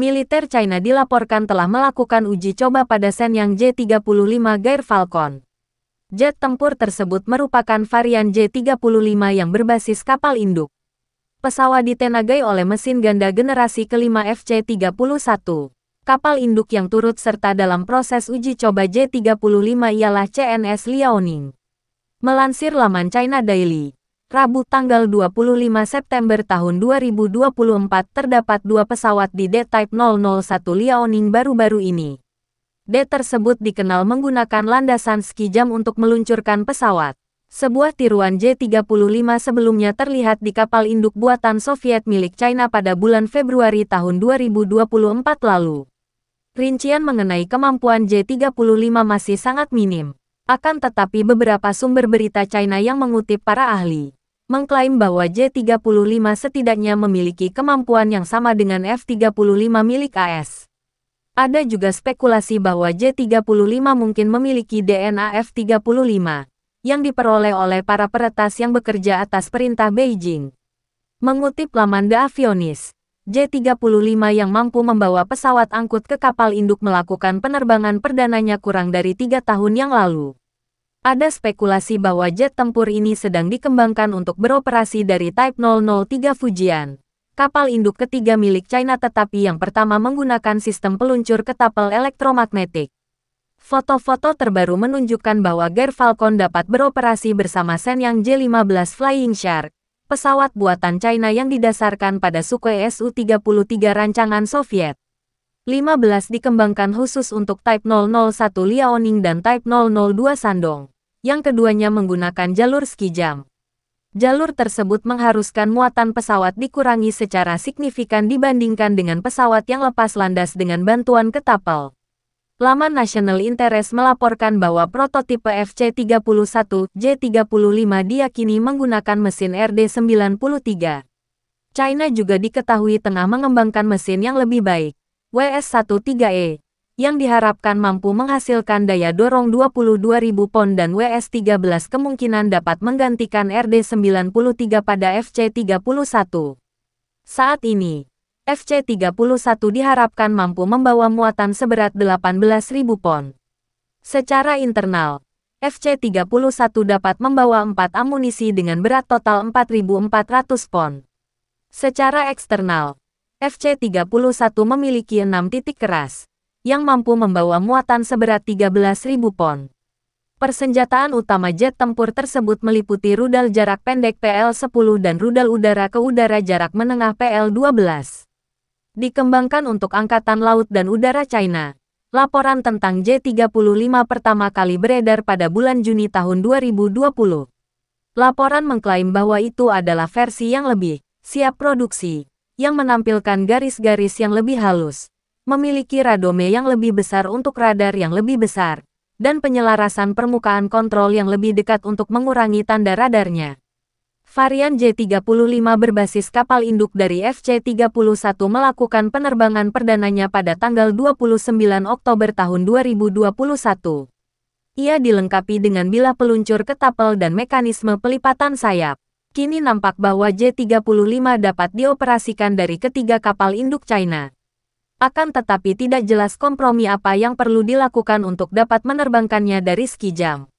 militer China dilaporkan telah melakukan uji coba pada Shenyang J-35 Gair Falcon. Jet tempur tersebut merupakan varian J-35 yang berbasis kapal induk. Pesawat ditenagai oleh mesin ganda generasi kelima FC-31. Kapal induk yang turut serta dalam proses uji coba J-35 ialah CNS Liaoning. Melansir laman China Daily. Rabu tanggal 25 September tahun 2024 terdapat dua pesawat di D-Type 001 Liaoning baru-baru ini. D tersebut dikenal menggunakan landasan ski jam untuk meluncurkan pesawat. Sebuah tiruan J-35 sebelumnya terlihat di kapal induk buatan Soviet milik China pada bulan Februari tahun 2024 lalu. Rincian mengenai kemampuan J-35 masih sangat minim. Akan tetapi beberapa sumber berita China yang mengutip para ahli mengklaim bahwa J-35 setidaknya memiliki kemampuan yang sama dengan F-35 milik AS. Ada juga spekulasi bahwa J-35 mungkin memiliki DNA F-35 yang diperoleh oleh para peretas yang bekerja atas perintah Beijing. Mengutip laman The Avionis, J-35 yang mampu membawa pesawat angkut ke kapal induk melakukan penerbangan perdananya kurang dari tiga tahun yang lalu. Ada spekulasi bahwa jet tempur ini sedang dikembangkan untuk beroperasi dari Type 003 Fujian. Kapal induk ketiga milik China tetapi yang pertama menggunakan sistem peluncur ketapel elektromagnetik. Foto-foto terbaru menunjukkan bahwa Gear Falcon dapat beroperasi bersama Shenyang J-15 Flying Shark, pesawat buatan China yang didasarkan pada Sukhoi Su-33 rancangan Soviet. 15 dikembangkan khusus untuk Type 001 Liaoning dan Type 002 Sandong, yang keduanya menggunakan jalur ski jam. Jalur tersebut mengharuskan muatan pesawat dikurangi secara signifikan dibandingkan dengan pesawat yang lepas landas dengan bantuan ketapel. Laman National Interest melaporkan bahwa prototipe FC-31J35 diyakini menggunakan mesin RD-93. China juga diketahui tengah mengembangkan mesin yang lebih baik. WS13E, yang diharapkan mampu menghasilkan daya dorong 22.000 pon dan WS13 kemungkinan dapat menggantikan RD93 pada FC31. Saat ini, FC31 diharapkan mampu membawa muatan seberat 18.000 pon. Secara internal, FC31 dapat membawa 4 amunisi dengan berat total 4.400 pon. Secara eksternal, FC-31 memiliki enam titik keras, yang mampu membawa muatan seberat 13.000 pon. Persenjataan utama jet tempur tersebut meliputi rudal jarak pendek PL-10 dan rudal udara ke udara jarak menengah PL-12. Dikembangkan untuk Angkatan Laut dan Udara China, laporan tentang J-35 pertama kali beredar pada bulan Juni tahun 2020. Laporan mengklaim bahwa itu adalah versi yang lebih siap produksi yang menampilkan garis-garis yang lebih halus, memiliki radome yang lebih besar untuk radar yang lebih besar, dan penyelarasan permukaan kontrol yang lebih dekat untuk mengurangi tanda radarnya. Varian J-35 berbasis kapal induk dari FC-31 melakukan penerbangan perdananya pada tanggal 29 Oktober tahun 2021. Ia dilengkapi dengan bilah peluncur ketapel dan mekanisme pelipatan sayap. Kini nampak bahwa J-35 dapat dioperasikan dari ketiga kapal induk China. Akan tetapi tidak jelas kompromi apa yang perlu dilakukan untuk dapat menerbangkannya dari ski jam.